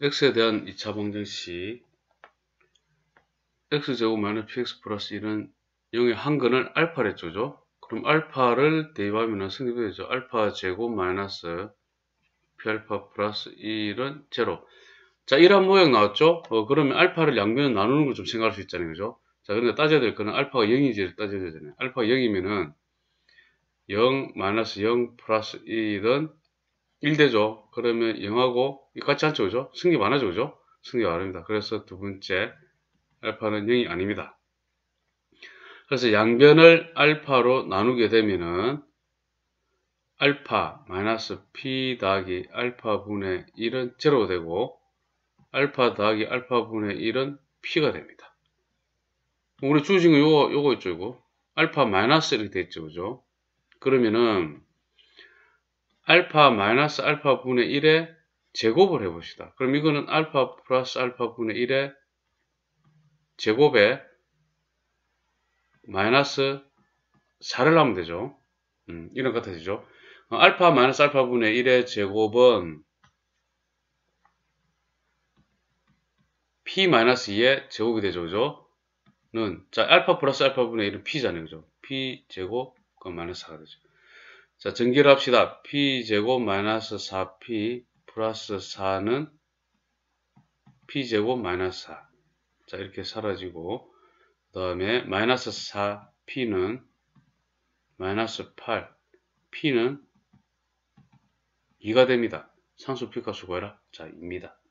x에 대한 2차 방정식 x제곱 마이너스 px 플러스 1은 0의 한 근을 알파를 했죠. 그럼 알파를 대입하면 승리되죠 알파 제곱 마이너스 p알파 플러스 1은 제로. 자, 이런 모양 나왔죠? 어, 그러면 알파를 양면 나누는 걸 좀 생각할 수 있잖아요. 그죠? 자, 그러니까 따져야 될 거는 알파가 0인지를 따져야 되잖아요. 알파가 0이면은 0 마이너스 0 플러스 1은 1대죠. 그러면 0하고 같이 하죠. 그죠? 승리 많아져. 그죠? 승리 많합니다 그래서 두 번째 알파는 0이 아닙니다. 그래서 양변을 알파로 나누게 되면은 알파 마이너스 p 더하기 알파 분의 1은 0로 되고 알파 더하기 알파 분의 1은 p가 됩니다. 우리 주신 거 요거 요거 있죠 이거 알파 마이너스 이렇게 돼 있죠 그죠? 그러면은 알파 마이너스 알파 분의 1에 제곱을 해봅시다. 그럼 이거는 알파 플러스 알파 분의 1에 제곱에 마이너스 4를 하면 되죠. 음, 이런 같아지죠. 어, 알파 마이너스 알파 분의 1의 제곱은 p 2의 제곱이 되죠. 그죠? 는, 자, 알파 플러스 알파 분의 1은 p잖아요. 그죠? p 제곱, 그 마이너스 4가 되죠. 자, 전개를 합시다. p제곱 마이너스 4p 플러스 4는 p제곱 마이너스 4. 자, 이렇게 사라지고, 그 다음에 마이너스 4p는 마이너스 8, p는 2가 됩니다. 상수 p값을 구해라. 자, 입니다.